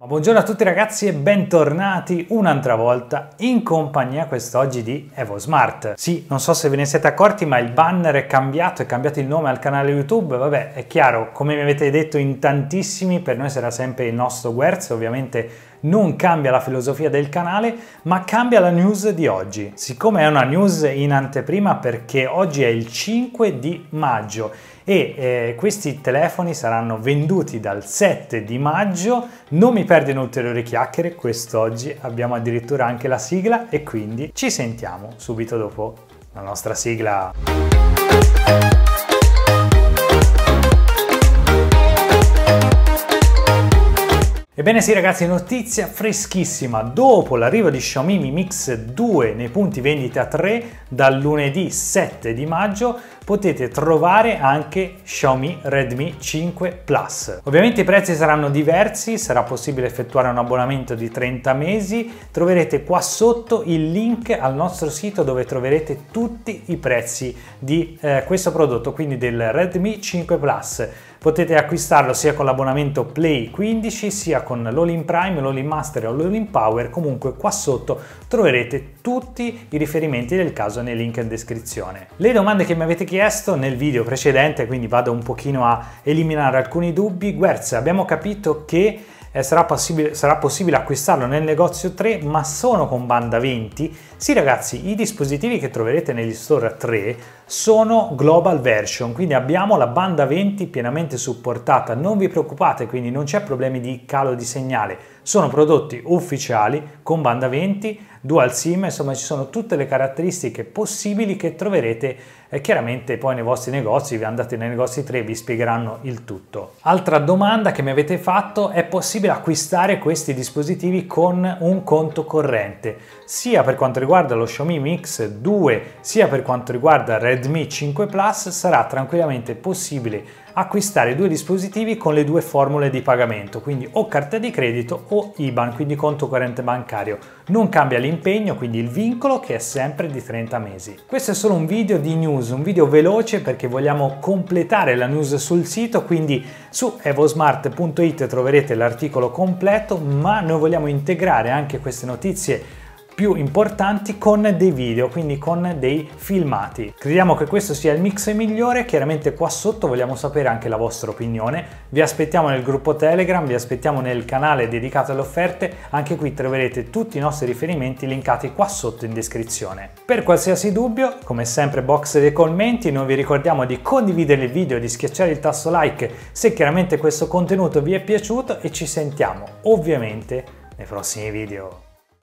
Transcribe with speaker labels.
Speaker 1: Ma buongiorno a tutti ragazzi e bentornati un'altra volta in compagnia quest'oggi di Evo Smart. Sì, non so se ve ne siete accorti, ma il banner è cambiato, è cambiato il nome al canale YouTube. Vabbè, è chiaro, come mi avete detto in tantissimi, per noi sarà sempre il nostro Guerz, ovviamente non cambia la filosofia del canale, ma cambia la news di oggi. Siccome è una news in anteprima perché oggi è il 5 di maggio e eh, questi telefoni saranno venduti dal 7 di maggio, non mi perdono ulteriori chiacchiere, quest'oggi abbiamo addirittura anche la sigla e quindi ci sentiamo subito dopo la nostra sigla. Ebbene sì ragazzi, notizia freschissima, dopo l'arrivo di Xiaomi Mi Mix 2 nei punti vendita 3 dal lunedì 7 di maggio potete trovare anche Xiaomi Redmi 5 Plus. Ovviamente i prezzi saranno diversi, sarà possibile effettuare un abbonamento di 30 mesi, troverete qua sotto il link al nostro sito dove troverete tutti i prezzi di eh, questo prodotto, quindi del Redmi 5 Plus. Potete acquistarlo sia con l'abbonamento Play 15 sia con l'Olin Prime, l'Olin Master o l'Olin Power. Comunque qua sotto troverete tutti i riferimenti del caso nei link in descrizione. Le domande che mi avete chiesto nel video precedente, quindi vado un pochino a eliminare alcuni dubbi. Guerz, abbiamo capito che eh, sarà, possibile, sarà possibile acquistarlo nel negozio 3 ma sono con banda 20. Sì ragazzi, i dispositivi che troverete negli store 3 sono global version, quindi abbiamo la banda 20 pienamente supportata, non vi preoccupate, quindi non c'è problemi di calo di segnale sono prodotti ufficiali con banda 20, dual SIM, insomma ci sono tutte le caratteristiche possibili che troverete eh, chiaramente poi nei vostri negozi, vi andate nei negozi 3 vi spiegheranno il tutto. Altra domanda che mi avete fatto, è possibile acquistare questi dispositivi con un conto corrente, sia per quanto riguarda lo Xiaomi Mix 2, sia per quanto riguarda Redmi 5 Plus, sarà tranquillamente possibile acquistare due dispositivi con le due formule di pagamento, quindi o carta di credito o IBAN, quindi conto corrente bancario. Non cambia l'impegno, quindi il vincolo che è sempre di 30 mesi. Questo è solo un video di news, un video veloce perché vogliamo completare la news sul sito, quindi su evosmart.it troverete l'articolo completo, ma noi vogliamo integrare anche queste notizie più importanti con dei video, quindi con dei filmati. Crediamo che questo sia il mix migliore, chiaramente qua sotto vogliamo sapere anche la vostra opinione. Vi aspettiamo nel gruppo Telegram, vi aspettiamo nel canale dedicato alle offerte, anche qui troverete tutti i nostri riferimenti linkati qua sotto in descrizione. Per qualsiasi dubbio, come sempre box dei commenti, noi vi ricordiamo di condividere il video, di schiacciare il tasto like se chiaramente questo contenuto vi è piaciuto e ci sentiamo ovviamente nei prossimi video.